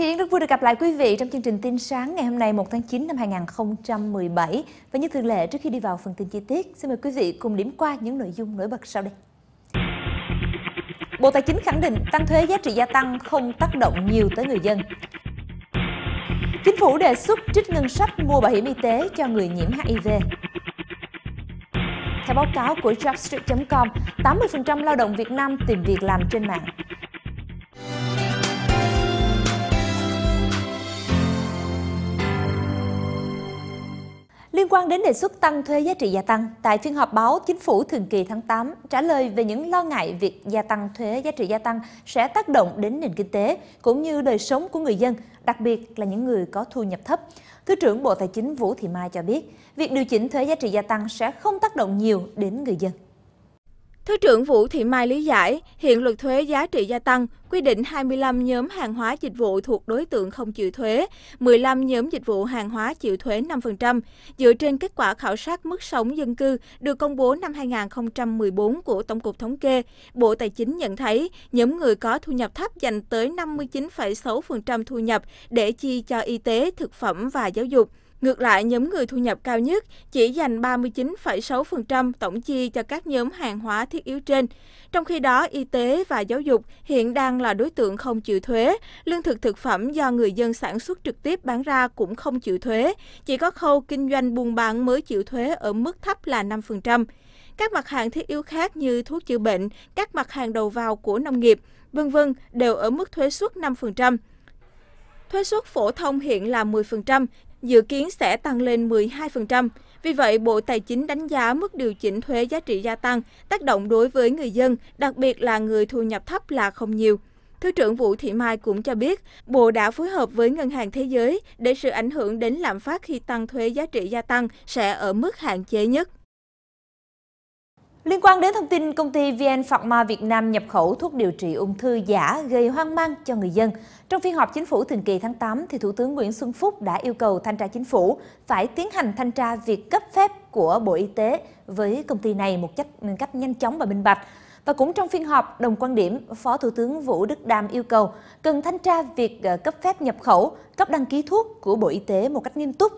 Thiên rất vui được gặp lại quý vị trong chương trình tin sáng ngày hôm nay 1 tháng 9 năm 2017. Và như thường lệ trước khi đi vào phần tin chi tiết, xin mời quý vị cùng điểm qua những nội dung nổi bật sau đây. Bộ Tài chính khẳng định tăng thuế giá trị gia tăng không tác động nhiều tới người dân. Chính phủ đề xuất trích ngân sách mua bảo hiểm y tế cho người nhiễm HIV. Theo báo cáo của jobstreet.com, 80% lao động Việt Nam tìm việc làm trên mạng. Liên quan đến đề xuất tăng thuế giá trị gia tăng, tại phiên họp báo Chính phủ thường kỳ tháng 8, trả lời về những lo ngại việc gia tăng thuế giá trị gia tăng sẽ tác động đến nền kinh tế cũng như đời sống của người dân, đặc biệt là những người có thu nhập thấp. Thứ trưởng Bộ Tài chính Vũ Thị Mai cho biết, việc điều chỉnh thuế giá trị gia tăng sẽ không tác động nhiều đến người dân. Thứ trưởng Vũ Thị Mai lý giải, hiện luật thuế giá trị gia tăng quy định 25 nhóm hàng hóa dịch vụ thuộc đối tượng không chịu thuế, 15 nhóm dịch vụ hàng hóa chịu thuế 5%, dựa trên kết quả khảo sát mức sống dân cư được công bố năm 2014 của Tổng cục Thống kê. Bộ Tài chính nhận thấy, nhóm người có thu nhập thấp dành tới 59,6% thu nhập để chi cho y tế, thực phẩm và giáo dục. Ngược lại, nhóm người thu nhập cao nhất chỉ dành 39,6% tổng chi cho các nhóm hàng hóa thiết yếu trên. Trong khi đó, y tế và giáo dục hiện đang là đối tượng không chịu thuế. Lương thực thực phẩm do người dân sản xuất trực tiếp bán ra cũng không chịu thuế. Chỉ có khâu kinh doanh buôn bán mới chịu thuế ở mức thấp là 5% các mặt hàng thiết yếu khác như thuốc chữa bệnh, các mặt hàng đầu vào của nông nghiệp, vân vân đều ở mức thuế suất 5%. Thuế suất phổ thông hiện là 10%, dự kiến sẽ tăng lên 12%. Vì vậy, Bộ Tài chính đánh giá mức điều chỉnh thuế giá trị gia tăng tác động đối với người dân, đặc biệt là người thu nhập thấp là không nhiều. Thứ trưởng Vũ Thị Mai cũng cho biết, Bộ đã phối hợp với Ngân hàng Thế giới để sự ảnh hưởng đến lạm phát khi tăng thuế giá trị gia tăng sẽ ở mức hạn chế nhất. Liên quan đến thông tin công ty VN Pharma Việt Nam nhập khẩu thuốc điều trị ung thư giả gây hoang mang cho người dân, trong phiên họp chính phủ thường kỳ tháng 8 thì Thủ tướng Nguyễn Xuân Phúc đã yêu cầu thanh tra chính phủ phải tiến hành thanh tra việc cấp phép của Bộ Y tế với công ty này một cách, một cách nhanh chóng và minh bạch. Và cũng trong phiên họp đồng quan điểm, Phó Thủ tướng Vũ Đức Đam yêu cầu cần thanh tra việc ờ, cấp phép nhập khẩu, cấp đăng ký thuốc của Bộ Y tế một cách nghiêm túc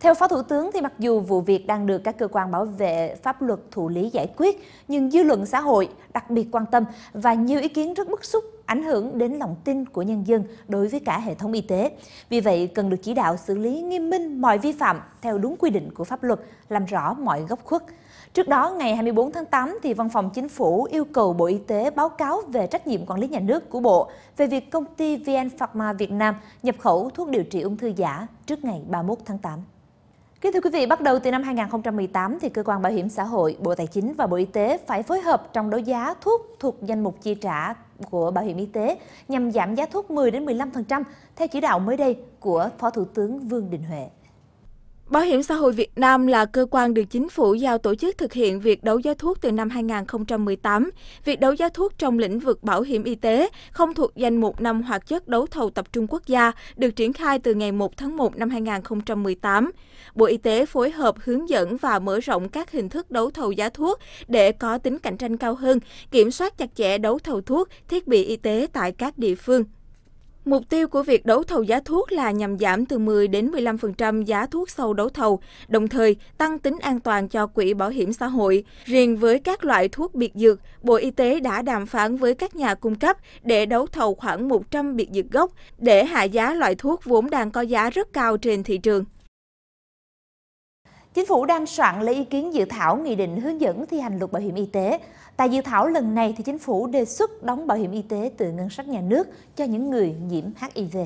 theo Phó Thủ tướng thì mặc dù vụ việc đang được các cơ quan bảo vệ pháp luật thụ lý giải quyết, nhưng dư luận xã hội đặc biệt quan tâm và nhiều ý kiến rất bức xúc ảnh hưởng đến lòng tin của nhân dân đối với cả hệ thống y tế. Vì vậy, cần được chỉ đạo xử lý nghiêm minh mọi vi phạm theo đúng quy định của pháp luật, làm rõ mọi góc khuất. Trước đó, ngày 24 tháng 8, thì Văn phòng Chính phủ yêu cầu Bộ Y tế báo cáo về trách nhiệm quản lý nhà nước của Bộ về việc công ty VN Pharma Việt Nam nhập khẩu thuốc điều trị ung thư giả trước ngày 31 tháng 8. Kính thưa quý vị, bắt đầu từ năm 2018 thì cơ quan bảo hiểm xã hội, Bộ Tài chính và Bộ Y tế phải phối hợp trong đấu giá thuốc thuộc danh mục chi trả của bảo hiểm y tế nhằm giảm giá thuốc 10 đến 15% theo chỉ đạo mới đây của Phó Thủ tướng Vương Đình Huệ. Bảo hiểm xã hội Việt Nam là cơ quan được chính phủ giao tổ chức thực hiện việc đấu giá thuốc từ năm 2018. Việc đấu giá thuốc trong lĩnh vực bảo hiểm y tế không thuộc danh mục năm hoạt chất đấu thầu tập trung quốc gia được triển khai từ ngày 1 tháng 1 năm 2018. Bộ Y tế phối hợp hướng dẫn và mở rộng các hình thức đấu thầu giá thuốc để có tính cạnh tranh cao hơn, kiểm soát chặt chẽ đấu thầu thuốc, thiết bị y tế tại các địa phương. Mục tiêu của việc đấu thầu giá thuốc là nhằm giảm từ 10 đến 15% giá thuốc sau đấu thầu, đồng thời tăng tính an toàn cho quỹ bảo hiểm xã hội. Riêng với các loại thuốc biệt dược, Bộ Y tế đã đàm phán với các nhà cung cấp để đấu thầu khoảng 100 biệt dược gốc để hạ giá loại thuốc vốn đang có giá rất cao trên thị trường. Chính phủ đang soạn lấy ý kiến dự thảo nghị định hướng dẫn thi hành luật bảo hiểm y tế. Tại dự thảo lần này thì chính phủ đề xuất đóng bảo hiểm y tế từ ngân sách nhà nước cho những người nhiễm HIV.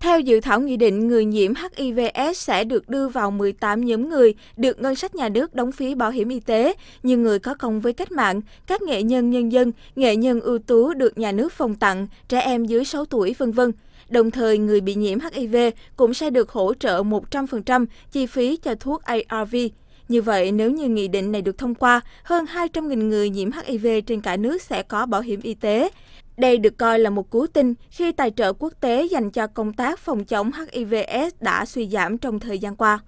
Theo dự thảo nghị định, người nhiễm HIVS sẽ được đưa vào 18 nhóm người được ngân sách nhà nước đóng phí bảo hiểm y tế như người có công với cách mạng, các nghệ nhân nhân dân, nghệ nhân ưu tú được nhà nước phong tặng, trẻ em dưới 6 tuổi, vân vân. Đồng thời, người bị nhiễm HIV cũng sẽ được hỗ trợ 100% chi phí cho thuốc ARV. Như vậy, nếu như nghị định này được thông qua, hơn 200.000 người nhiễm HIV trên cả nước sẽ có bảo hiểm y tế. Đây được coi là một cú tin khi tài trợ quốc tế dành cho công tác phòng chống HIVS đã suy giảm trong thời gian qua.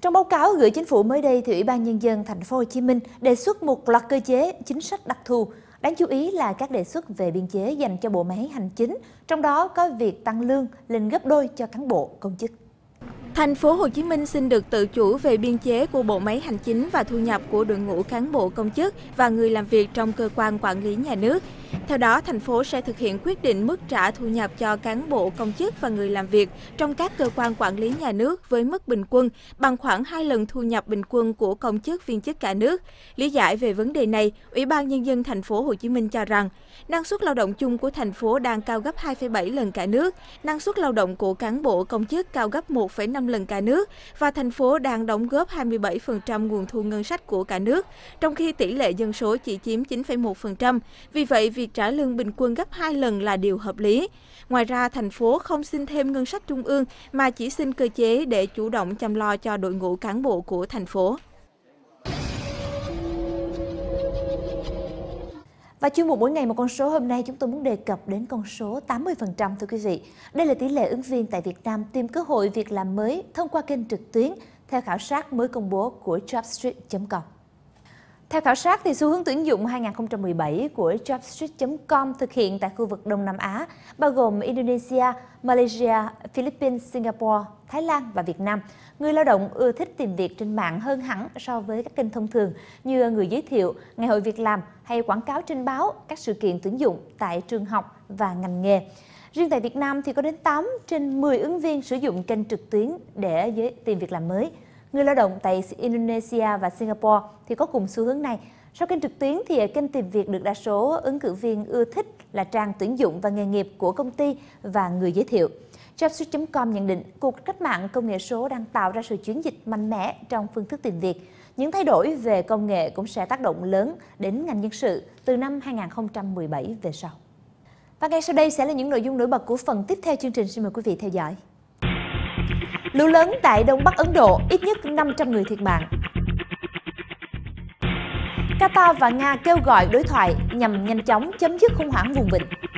Trong báo cáo gửi chính phủ mới đây thì Ủy ban nhân dân thành phố Hồ Chí Minh đề xuất một loạt cơ chế chính sách đặc thù Đáng chú ý là các đề xuất về biên chế dành cho bộ máy hành chính, trong đó có việc tăng lương lên gấp đôi cho cán bộ công chức. Thành phố Hồ Chí Minh xin được tự chủ về biên chế của bộ máy hành chính và thu nhập của đội ngũ cán bộ công chức và người làm việc trong cơ quan quản lý nhà nước theo đó, thành phố sẽ thực hiện quyết định mức trả thu nhập cho cán bộ, công chức và người làm việc trong các cơ quan quản lý nhà nước với mức bình quân bằng khoảng 2 lần thu nhập bình quân của công chức viên chức cả nước. Lý giải về vấn đề này, Ủy ban nhân dân thành phố Hồ Chí Minh cho rằng, năng suất lao động chung của thành phố đang cao gấp 2,7 lần cả nước, năng suất lao động của cán bộ công chức cao gấp 1,5 lần cả nước và thành phố đang đóng góp 27% nguồn thu ngân sách của cả nước, trong khi tỷ lệ dân số chỉ chiếm 9,1%. Vì vậy, việc trả lương bình quân gấp 2 lần là điều hợp lý. Ngoài ra, thành phố không xin thêm ngân sách trung ương mà chỉ xin cơ chế để chủ động chăm lo cho đội ngũ cán bộ của thành phố. Và chuyên mục mỗi ngày một con số hôm nay chúng tôi muốn đề cập đến con số 80% thưa quý vị. Đây là tỷ lệ ứng viên tại Việt Nam tìm cơ hội việc làm mới thông qua kênh trực tuyến theo khảo sát mới công bố của jobstreet.com. Theo khảo sát, thì xu hướng tuyển dụng 2017 của jobstreet.com thực hiện tại khu vực Đông Nam Á, bao gồm Indonesia, Malaysia, Philippines, Singapore, Thái Lan và Việt Nam. Người lao động ưa thích tìm việc trên mạng hơn hẳn so với các kênh thông thường như người giới thiệu, ngày hội việc làm hay quảng cáo trên báo, các sự kiện tuyển dụng tại trường học và ngành nghề. Riêng tại Việt Nam thì có đến 8 trên 10 ứng viên sử dụng kênh trực tuyến để tìm việc làm mới người lao động tại Indonesia và Singapore thì có cùng xu hướng này. Sau kênh trực tuyến thì kênh tìm việc được đa số ứng cử viên ưa thích là trang tuyển dụng và nghề nghiệp của công ty và người giới thiệu. Jobsuit.com nhận định cuộc cách mạng công nghệ số đang tạo ra sự chuyển dịch mạnh mẽ trong phương thức tìm việc. Những thay đổi về công nghệ cũng sẽ tác động lớn đến ngành nhân sự từ năm 2017 về sau. Và ngay sau đây sẽ là những nội dung nổi bật của phần tiếp theo chương trình. Xin mời quý vị theo dõi. Lũ lớn tại Đông Bắc Ấn Độ, ít nhất 500 người thiệt mạng. Qatar và Nga kêu gọi đối thoại nhằm nhanh chóng chấm dứt khủng hoảng vùng vịnh.